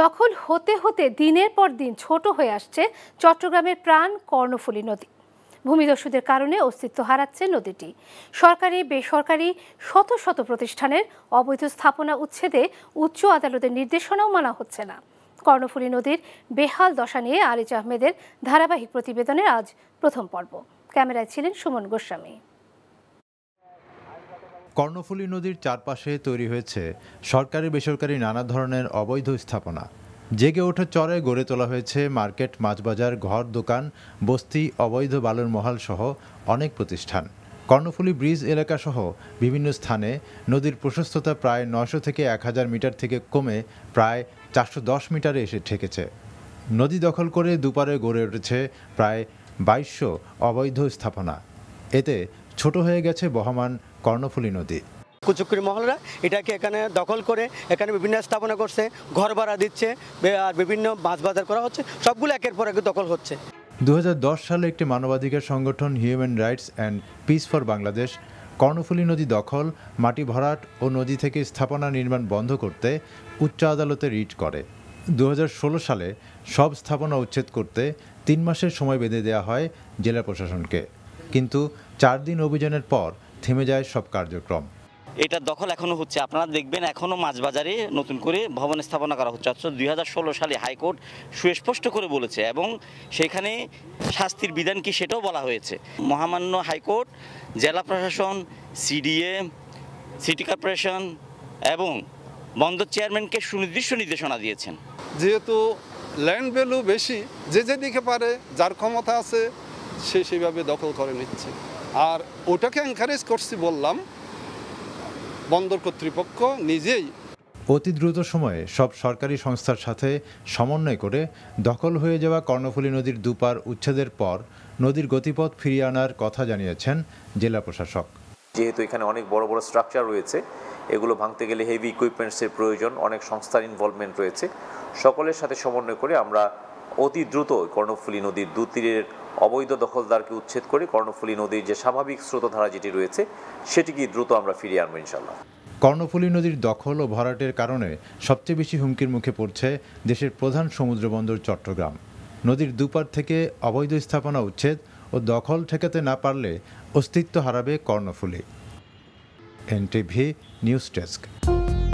দখল হতে হতে দিনের পর দিন ছোট হয়ে আসছে চট্টগ্রামের প্রাণ কর্ণফুলী নদী ভূমিদস্যুদের কারণে অস্তিত্ব হারাচ্ছে নদীটি সরকারি বেসরকারি শত শত প্রতিষ্ঠানের অবৈধ স্থাপনা উচ্ছেদে উচ্চ আদালতের নির্দেশনাও মানা হচ্ছে না কর্ণফুলী নদীর বেহাল দশা নিয়ে আরিজ আহমেদের ধারাবাহিক প্রতিবেদনের আজ প্রথম পর্ব ক্যামেরায় ছিলেন সুমন গোস্বামী কর্ণফুলী নদীর চারপাশে তৈরি হয়েছে সরকারি বেসরকারি নানা ধরনের অবৈধ স্থাপনা জেগে ওঠে চরে গড়ে তোলা হয়েছে মার্কেট মাছবাজার ঘর দোকান বস্তি অবৈধ বালুর মহাল সহ অনেক প্রতিষ্ঠান কর্ণফুলী ব্রিজ এলাকাসহ বিভিন্ন স্থানে নদীর প্রশস্ততা প্রায় নশো থেকে এক হাজার মিটার থেকে কমে প্রায় চারশো দশ মিটারে এসে ঠেকেছে নদী দখল করে দুপারে গড়ে উঠেছে প্রায় বাইশশো অবৈধ স্থাপনা এতে ছোট হয়ে গেছে বহমান কর্ণফুলী নদী কুচুকুরি মহলরা এটাকে এখানে দখল করে এখানে বিভিন্ন স্থাপনা করছে ঘর ভাড়া দিচ্ছে আর বিভিন্ন মাছ বাজার করা হচ্ছে সবগুলো একের পর এক দখল হচ্ছে দু সালে একটি মানবাধিকার সংগঠন human rights and peace for Bangladesh Karnaphuli নদী দখল মাটি ভরাট ও নদী থেকে স্থাপনা নির্মাণ বন্ধ করতে উচ্চ আদালতে রিট করে দু সালে সব স্থাপনা উচ্ছেদ করতে তিন মাসের সময় বেঁধে দেওয়া হয় জেলা প্রশাসনকে কিন্তু চার দিন অভিযানের পর থেমে যায় সব কার্যক্রম এটা দখল এখনো হচ্ছে আপনারা দেখবেন এখনো মাঝবাজারে নতুন করে ভবন স্থাপনা করা হচ্ছে অথচ দুই সালে হাইকোর্ট সুস্পষ্ট করে বলেছে এবং সেখানে শাস্তির বিধান কি সেটাও বলা হয়েছে মহামান্য হাইকোর্ট জেলা প্রশাসন সিডিএ সিটি কর্পোরেশন এবং বন্দর চেয়ারম্যানকে সুনির্দিষ্ট নির্দেশনা দিয়েছেন যেহেতু ল্যান্ড ভ্যালু বেশি যে যে দিকে পারে যার ক্ষমতা আছে সে সেভাবে দখল করে নিচ্ছে আর ওটাকে এনকারেজ করছি বললাম বন্দর কর্তৃপক্ষ নিজেই অতি দ্রুত সময়ে সব সরকারি সংস্থার সাথে সমন্বয় করে দখল হয়ে যাওয়া কর্ণফুলী নদীর দুপার উচ্ছেদের পর নদীর গতিপথ ফিরিয়ে আনার কথা জানিয়েছেন জেলা প্রশাসক যেহেতু এখানে অনেক বড় বড় স্ট্রাকচার রয়েছে এগুলো ভাঙতে গেলে হেভি ইকুইপমেন্টসের প্রয়োজন অনেক সংস্থার ইনভলভমেন্ট রয়েছে সকলের সাথে সমন্বয় করে আমরা অতি দ্রুত কর্ণফুলী নদীর দু তীরের অবৈধ দখলদারকে উচ্ছেদ করে কর্ণফুলী নদীর যে স্বাভাবিক স্রোতধারা যেটি রয়েছে সেটিকে দ্রুত আমরা ফিরিয়ে আনবো ইনশাল্লাহ কর্ণফুলী নদীর দখল ও ভরাটের কারণে সবচেয়ে বেশি হুমকির মুখে পড়ছে দেশের প্রধান সমুদ্রবন্দর চট্টগ্রাম নদীর দুপার থেকে অবৈধ স্থাপনা উচ্ছেদ ও দখল ঠেকাতে না পারলে অস্তিত্ব হারাবে কর্ণফুলী এনটিভি নিউজ ডেস্ক